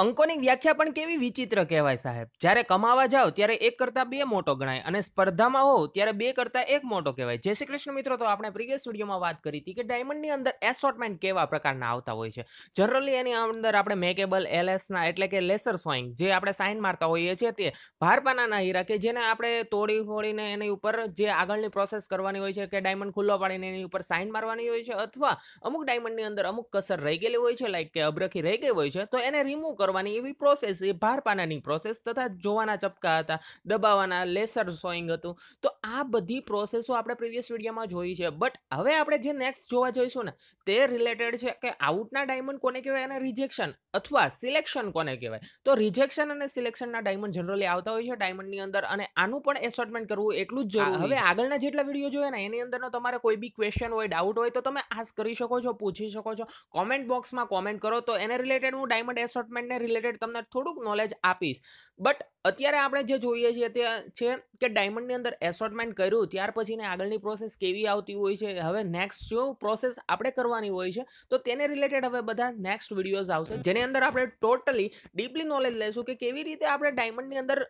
અંકોની વ્યાખ્યા પણ કેવી વિચિત્ર કહેવાય સાહેબ જ્યારે કમાવા જાઓ ત્યારે એક કરતાં બે મોટો ગણાય અને સ્પર્ધામાં હોવ ત્યારે બે કરતાં એક મોટો કહેવાય જય શ્રી કૃષ્ણ મિત્રો તો આપણે પ્રીવિયસ વિડીયોમાં વાત કરી હતી કે ડાયમંડની અંદર એસોર્ટમેન્ટ કેવા પ્રકારના આવતા હોય છે જનરલી એની અંદર આપણે મેકેબલ એલએસના એટલે કે લેસર સોઈંગ જે આપણે સાઇન મારતા હોઈએ છીએ તે ભારપાનાના હીરા કે જેને આપણે તોડી ફોડીને એની ઉપર જે આગળની પ્રોસેસ કરવાની હોય છે કે ડાયમંડ ખુલ્લો પાડીને એની ઉપર સાઇન મારવાની હોય છે અથવા અમુક ડાયમંડની અંદર અમુક કસર રહી ગયેલી હોય છે લાઈક કે અબરખી રહી ગઈ હોય છે તો એને રિમૂવ કરવા કરવાની એવી પ્રોસેસ એ ભાર પાનાની પ્રોસેસ તથા જોવાના ચપકા હતા દબાવવાના લેસર સોઈંગ હતું તો આ બધી પ્રોસેસો આપણે પ્રીવિયસ વિડીયોમાં જોઈ છે બટ હવે આપણે જે નેક્સ્ટ જોવા જઈશું ને તે રિલેટેડ છે કે આઉટના ડાયમંડ કોને કહેવાય અને રિજેક્શન અથવા સિલેક્શન કોને કહેવાય તો રિજેક્શન અને સિલેક્શનના ડાયમંડ જનરલી આવતા હોય છે ડાયમંડની અંદર અને આનું પણ એસોર્ટમેન્ટ કરવું એટલું જ જરૂરી હવે આગળના જેટલા વિડીયો જોઈએ ને એની અંદરનો તમારે કોઈ બી ક્વેશ્ચન હોય ડાઉટ હોય તો તમે આસ્ક કરી શકો છો પૂછી શકો છો કોમેન્ટ બોક્સમાં કોમેન્ટ કરો તો એને રિલેટેડ હું ડાયમંડ એસોર્ટમેન્ટ માર્કેટને રિલેટેડ તમને થોડુંક નોલેજ આપીશ બટ અત્યારે આપણે જે જોઈએ છીએ તે છે કે ડાયમંડની અંદર એસોર્ટમેન્ટ કર્યું ત્યાર પછીને આગળની પ્રોસેસ કેવી આવતી હોય છે હવે નેક્સ્ટ શું પ્રોસેસ આપણે કરવાની હોય છે તો તેને રિલેટેડ હવે બધા નેક્સ્ટ વિડીયોઝ આવશે જેની અંદર આપણે ટોટલી ડીપલી નોલેજ લઈશું કે કેવી રીતે આપણે ડાયમંડની અંદર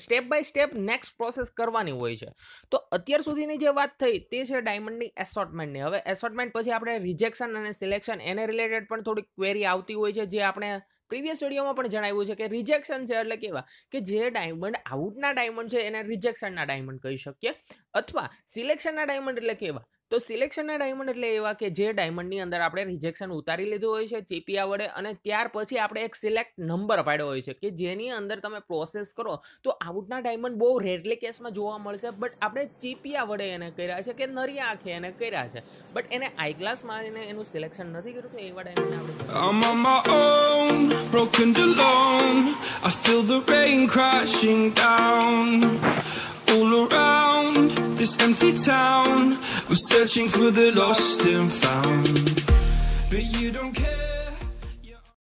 step by step next process કરવાની હોય છે તો અત્યાર સુધીની જે વાત થઈ તે છે ડાયમંડની એસોર્ટમેન્ટની હવે એસોર્ટમેન્ટ પછી આપણે રિજેક્શન અને સિલેક્શન એને રિલેટેડ પણ થોડીક ક્વેરી આવતી હોય છે જે આપણે પ્રીવિયસ વિડીયોમાં પણ જણાવ્યું છે કે રિજેક્શન છે એટલે કેવા કે જે ડાયમંડ આઉટના ડાયમંડ છે એને રિજેક્શનના ડાયમંડ કહી શકીએ અથવા સિલેક્શનના ડાયમંડ એટલે કેવા તો સિલેક્શનના ડાયમંડ એટલે એવા કે જે ડાયમંડની અંદર આપણે રિજેક્શન ઉતારી લીધું હોય છે ચીપિયા વડે અને ત્યાર પછી આપણે એક સિલેક્ટ નંબર પાડ્યો હોય છે કે જેની અંદર તમે પ્રોસેસ કરો તો આઉટના ડાયમંડ બહુ રેરલી કેસમાં જોવા મળશે બટ આપણે ચીપિયા વડે એને કર્યા છે કે નરી આંખે એને કર્યા છે બટ એને આઈ ક્લાસ મારીને એનું સિલેક્શન નથી કર્યું તો એવા ડાયમંડ આપણે all this empty town We're searching for the lost and found.